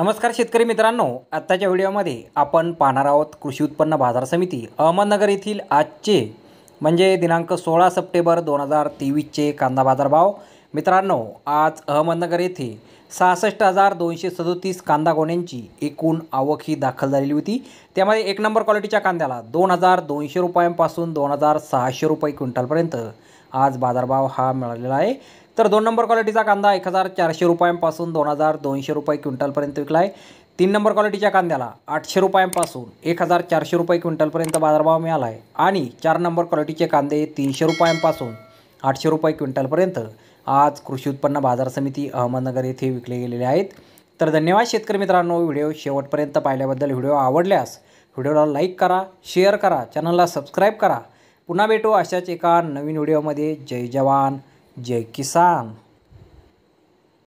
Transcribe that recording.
नमस्कार शेतकरी मित्रांनो आत्ताच्या व्हिडिओमध्ये आपण पाहणार आहोत कृषी उत्पन्न बाजार समिती अहमदनगर येथील आजचे म्हणजे दिनांक सोळा सप्टेंबर दोन हजार तेवीसचे कांदा बाजारभाव मित्रांनो आज अहमदनगर येथे सहासष्ट हजार दोनशे सदोतीस कांदा गोण्यांची एकूण आवक ही दाखल झालेली होती त्यामध्ये एक नंबर क्वालिटीच्या कांद्याला दोन हजार दोनशे रुपयांपासून दोन हजार सहाशे रुपये क्विंटलपर्यंत आज बाजारभाव हा मिळालेला आहे तर दोन नंबर क्वालिटीचा कांदा एक हजार चारशे रुपयांपासून दोन हजार दोनशे रुपये क्विंटलपर्यंत विकला आहे तीन नंबर क्वालिटीच्या कांद्याला आठशे रुपयांपासून एक हजार चारशे रुपये क्विंटलपर्यंत बाजारभाव मिळाला आहे आणि चार नंबर क्वालिटीचे कांदे तीनशे रुपयांपासून आठशे रुपये क्विंटलपर्यंत आज कृषी उत्पन्न बाजार समिती अहमदनगर येथे विकले गेलेले आहेत तर धन्यवाद शेतकरी मित्रांनो व्हिडिओ शेवटपर्यंत पाहिल्याबद्दल व्हिडिओ आवडल्यास व्हिडिओला लाईक करा शेअर करा चॅनलला सबस्क्राईब करा पुन्हा भेटू अशाच एका नवीन व्हिडिओमध्ये जय जवान Jackie San.